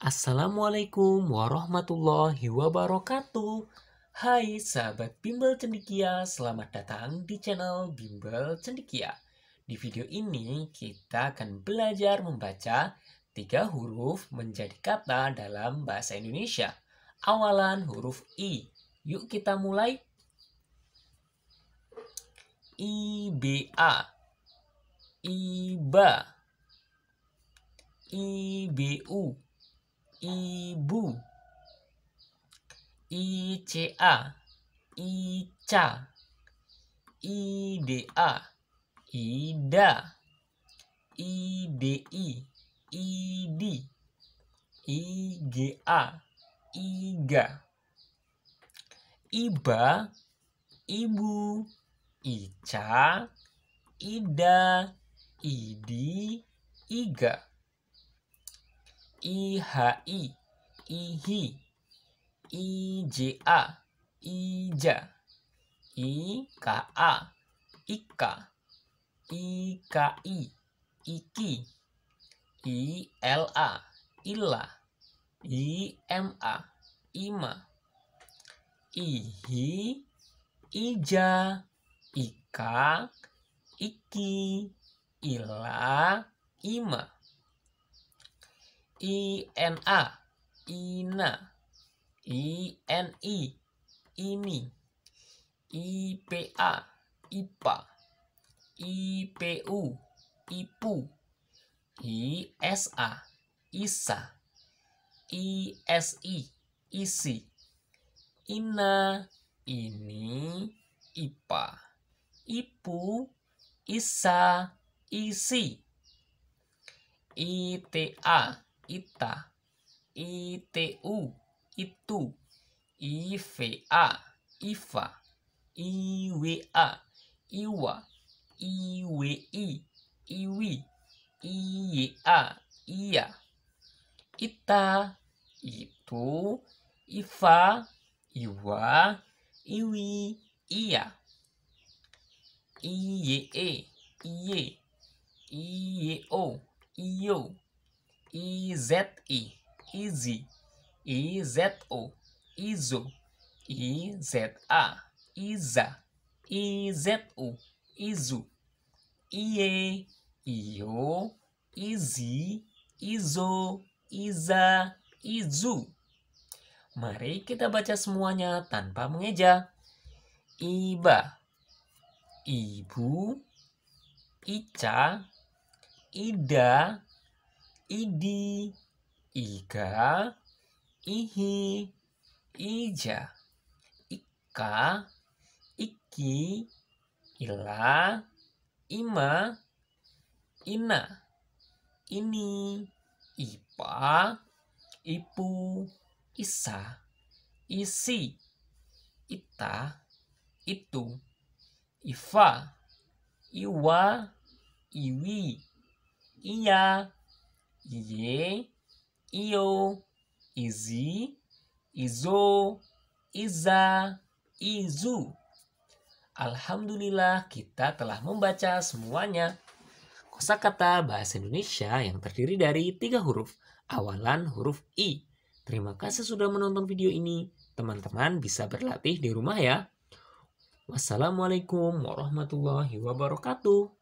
Assalamualaikum warahmatullahi wabarakatuh. Hai sahabat Bimbel Cendikia, selamat datang di channel Bimbel Cendikia. Di video ini kita akan belajar membaca tiga huruf menjadi kata dalam bahasa Indonesia. Awalan huruf I. Yuk kita mulai. IBA IBA IBU ibu ICA ICA IDA IDA IDI ID IGA IGA IBA Ibu Ica Ida Idi Iga IHI, IHI, IJA, IJA, IKA, IKA, IKI, IKI, ILA, ILA, IMA, IMA, IHI, IJA, IKA, IKI, ILA, IMA. INA, INA, INI, INI, IPA, IPA, IPU, IPU, ISA, ISA, ISI, ISI, INA, INI, IPA, IPU, ISA, ISI, ITA, ita, itu, itu, iva, ifa, iwa, iwa, iwi, iwi, iya, iya. Ita, itu, iva, iwa, iwi, iya. Iye, iye, iye, o, iyo. I-Z-I, izi i z o I-Z-O, izo. I-Z-A, iza. I-Z-U, izu. IE, io, izi, izo, iza, izu. Mari kita baca semuanya tanpa mengeja. Iba, ibu, ica, ida, idi, iga, ihi, ija, ika, iki, ila, ima, ina, ini, ipa, ipu, isa, isi, ita, itu, ifa, iwa, iwi, iya, iê, io, izi, izo, iza, izu. Alhamdulillah kita telah membaca semuanya. Kosakata bahasa Indonesia yang terdiri dari tiga huruf awalan huruf i. Terima kasih sudah menonton video ini. Teman-teman bisa berlatih di rumah ya. Wassalamualaikum warahmatullahi wabarakatuh.